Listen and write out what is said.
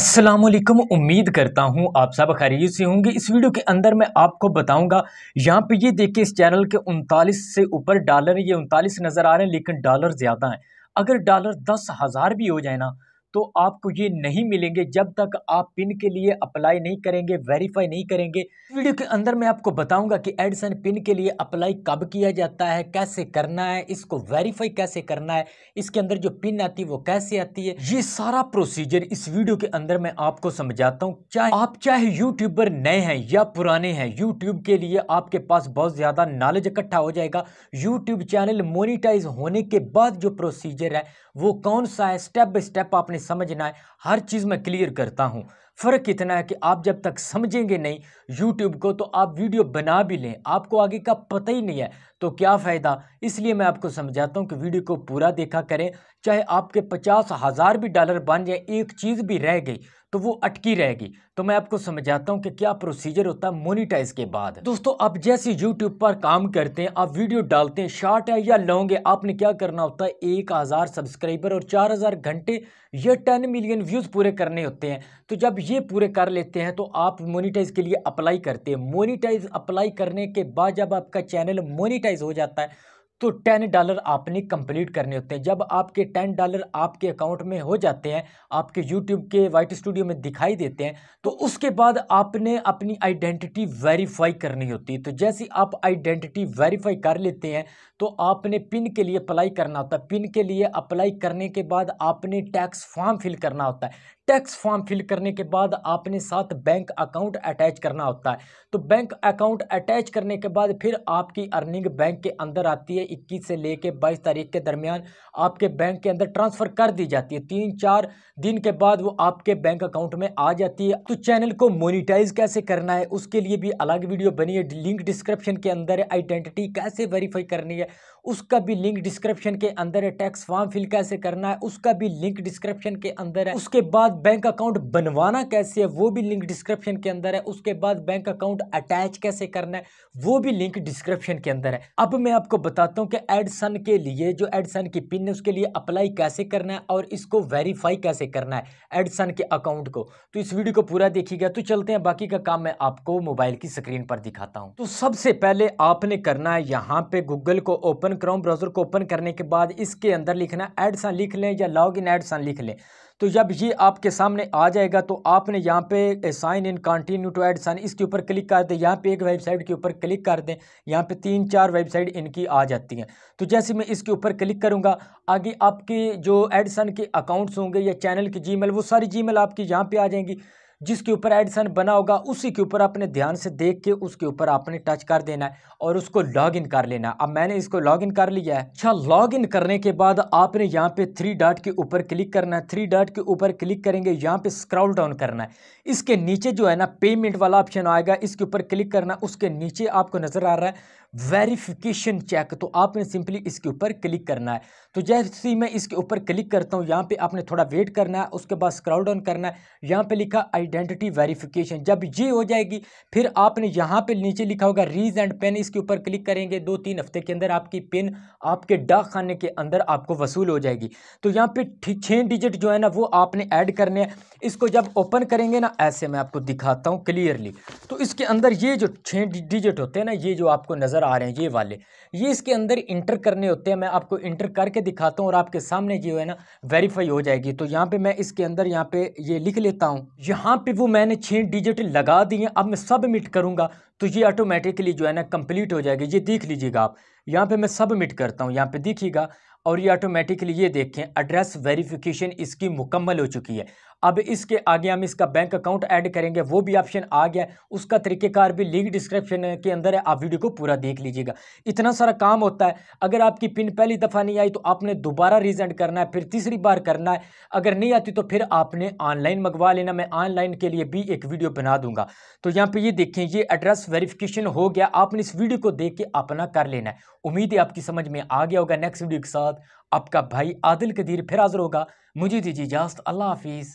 अस्सलाम वालेकुम उम्मीद करता हूँ आप सब खैरियत से होंगे इस वीडियो के अंदर मैं आपको बताऊंगा यहाँ पे ये देखिए इस चैनल के उनतालीस से ऊपर डॉलर ये उनतालीस नज़र आ रहे हैं लेकिन डॉलर ज़्यादा हैं अगर डॉलर दस हज़ार भी हो जाए ना तो आपको ये नहीं मिलेंगे जब तक आप पिन के लिए अप्लाई नहीं करेंगे वेरीफाई नहीं करेंगे वीडियो के अंदर मैं आपको बताऊंगा कि एडिसन पिन के लिए अप्लाई कब किया जाता है कैसे करना है इसको वेरीफाई कैसे करना है इसके अंदर जो पिन आती है वो कैसे आती है ये सारा प्रोसीजर इस वीडियो के अंदर मैं आपको समझाता हूँ चाहे आप चाहे यूट्यूबर नए हैं या पुराने हैं यूट्यूब के लिए आपके पास बहुत ज़्यादा नॉलेज इकट्ठा हो जाएगा यूट्यूब चैनल मोनिटाइज होने के बाद जो प्रोसीजर है वो कौन सा है स्टेप बाई स्टेप आपने में समझना है हर चीज़ मैं क्लियर करता हूँ फ़र्क इतना है कि आप जब तक समझेंगे नहीं यूट्यूब को तो आप वीडियो बना भी लें आपको आगे का पता ही नहीं है तो क्या फ़ायदा इसलिए मैं आपको समझाता हूँ कि वीडियो को पूरा देखा करें चाहे आपके पचास हज़ार भी डॉलर बन जाए एक चीज़ भी रह गई तो वो अटकी रहेगी तो मैं आपको समझाता हूँ कि क्या प्रोसीजर होता है मोनिटाइज के बाद दोस्तों आप जैसे यूट्यूब पर काम करते हैं आप वीडियो डालते हैं शॉर्ट है या लॉन्ग है आपने क्या करना होता है एक हज़ार सब्सक्राइबर और चार हज़ार घंटे या टेन मिलियन व्यूज़ पूरे करने होते हैं तो जब ये पूरे कर लेते हैं तो आप मोनिटाइज के लिए अप्लाई करते हैं मोनिटाइज अप्लाई करने के बाद जब आपका चैनल मोनिटाइज हो जाता है तो टेन डॉलर आपने कंप्लीट करने होते हैं जब आपके टेन डॉलर आपके अकाउंट में हो जाते हैं आपके यूट्यूब के वाइट स्टूडियो में दिखाई देते हैं तो उसके बाद आपने अपनी आइडेंटिटी वेरीफाई करनी होती है तो जैसे आप आइडेंटिटी वेरीफाई कर लेते हैं तो आपने पिन के लिए अप्लाई करना होता है पिन के लिए अप्लाई करने के बाद आपने टैक्स फॉर्म फिल करना होता है टैक्स फॉर्म फिल करने के बाद आपने साथ बैंक अकाउंट अटैच करना होता है तो बैंक अकाउंट अटैच करने के बाद फिर आपकी अर्निंग बैंक के अंदर आती है इक्कीस से लेके बाईस तारीख के दरमियान आपके बैंक के अंदर ट्रांसफ़र कर दी जाती है तीन चार दिन के बाद वो आपके बैंक अकाउंट में आ जाती है तो चैनल को मोनिटाइज कैसे करना है उसके लिए भी अलग वीडियो बनी है लिंक डिस्क्रिप्शन के अंदर है आइडेंटिटी कैसे वेरीफाई करनी है उसका भी लिंक डिस्क्रिप्शन के अंदर है टैक्स फॉर्म फिल कैसे करना है उसका भी लिंक डिस्क्रिप्शन के अंदर है उसके बाद बैंक अकाउंट बनवाना कैसे है वो भी लिंक डिस्क्रिप्शन के अंदर है उसके बाद बैंक अकाउंट अटैच कैसे करना है वो भी लिंक डिस्क्रिप्शन के अंदर है अब मैं आपको बताता हूँ कि एडसन के लिए जो एडसन की पिन है उसके लिए अप्लाई कैसे करना है और इसको वेरीफाई कैसे करना है एडसन के अकाउंट को तो इस वीडियो को पूरा देखिएगा तो चलते हैं बाकी का काम मैं आपको मोबाइल की स्क्रीन पर दिखाता हूँ तो सबसे पहले आपने करना है यहाँ पे गूगल को ओपन ओपन क्रोम ब्राउज़र को ओपन करने के बाद इसके अंदर लिखना एडसन लिख लें या लॉग इन एडसन लिख लें तो जब ये आपके सामने आ जाएगा तो आपने यहाँ पे sign in continue to AdSense इसके ऊपर क्लिक कर दें यहाँ पे एक वेबसाइट के ऊपर क्लिक कर दें यहाँ पे तीन चार वेबसाइट इनकी आ जाती हैं तो जैसे मैं इसके ऊपर क्लिक करूँगा आगे आपके जो एडसन के अकाउंट्स होंगे या चैनल की जी वो सारी जी आपकी यहाँ पर आ जाएंगी जिसके ऊपर एडिसन बना होगा उसी के ऊपर आपने ध्यान से देख के उसके ऊपर आपने टच कर देना है और उसको लॉग इन कर लेना अब मैंने इसको लॉग इन कर लिया है अच्छा लॉग इन करने के बाद आपने यहाँ पे थ्री डॉट के ऊपर क्लिक करना है थ्री डॉट के ऊपर क्लिक करेंगे यहाँ पे स्क्रॉल डाउन करना है इसके नीचे जो है ना पेमेंट वाला ऑप्शन आएगा इसके ऊपर क्लिक करना उसके नीचे आपको नज़र आ रहा है वेरिफिकेशन चेक तो आपने सिंपली इसके ऊपर क्लिक करना है तो जैसे ही मैं इसके ऊपर क्लिक करता हूँ यहाँ पे आपने थोड़ा वेट करना है उसके बाद स्क्रॉल डाउन करना है यहाँ पे लिखा आई आइडेंटिटी वेरिफिकेशन जब ये हो जाएगी फिर आपने यहाँ पे नीचे लिखा होगा रीज एंड पेन इसके ऊपर क्लिक करेंगे दो तीन हफ्ते के अंदर आपकी पेन आपके डाक खाने के अंदर आपको वसूल हो जाएगी तो यहाँ पे छः डिजिट जो है ना वो आपने ऐड करने हैं इसको जब ओपन करेंगे ना ऐसे मैं आपको दिखाता हूँ क्लियरली तो इसके अंदर ये जो छः डिजिट होते हैं ना ये जो आपको नज़र आ रहे हैं ये वाले ये इसके अंदर इंटर करने होते हैं मैं आपको इंटर करके दिखाता हूँ और आपके सामने जो है ना वेरीफाई हो जाएगी तो यहाँ पे मैं इसके अंदर यहाँ पे ये लिख लेता हूँ यहाँ पे वो मैंने छः डिजिट लगा दिए अब मैं सबमिट करूँगा तो ये ऑटोमेटिकली जो है ना कंप्लीट हो जाएगी ये देख लीजिएगा आप यहाँ पे मैं सबमिट करता हूँ यहाँ पे देखिएगा और ये ऑटोमेटिकली ये देखें एड्रेस वेरिफिकेशन इसकी मुकम्मल हो चुकी है अब इसके आगे हम इसका बैंक अकाउंट ऐड करेंगे वो भी ऑप्शन आ गया है उसका तरीक़ेकार भी लिंक डिस्क्रिप्शन के अंदर है आप वीडियो को पूरा देख लीजिएगा इतना सारा काम होता है अगर आपकी पिन पहली दफ़ा नहीं आई तो आपने दोबारा रिजेंट करना है फिर तीसरी बार करना है अगर नहीं आती तो फिर आपने ऑनलाइन मंगवा लेना मैं ऑनलाइन के लिए भी एक वीडियो बना दूंगा तो यहाँ पर ये देखें ये एड्रेस वेरीफिकेशन हो गया आपने इस वीडियो को देख के अपना कर लेना है उम्मीद है आपकी समझ में आ गया होगा नेक्स्ट वीडियो के साथ आपका भाई आदिल कदीर फिर हाजिर होगा मुझे दीजिए इजाज़त अल्लाह हाफिज़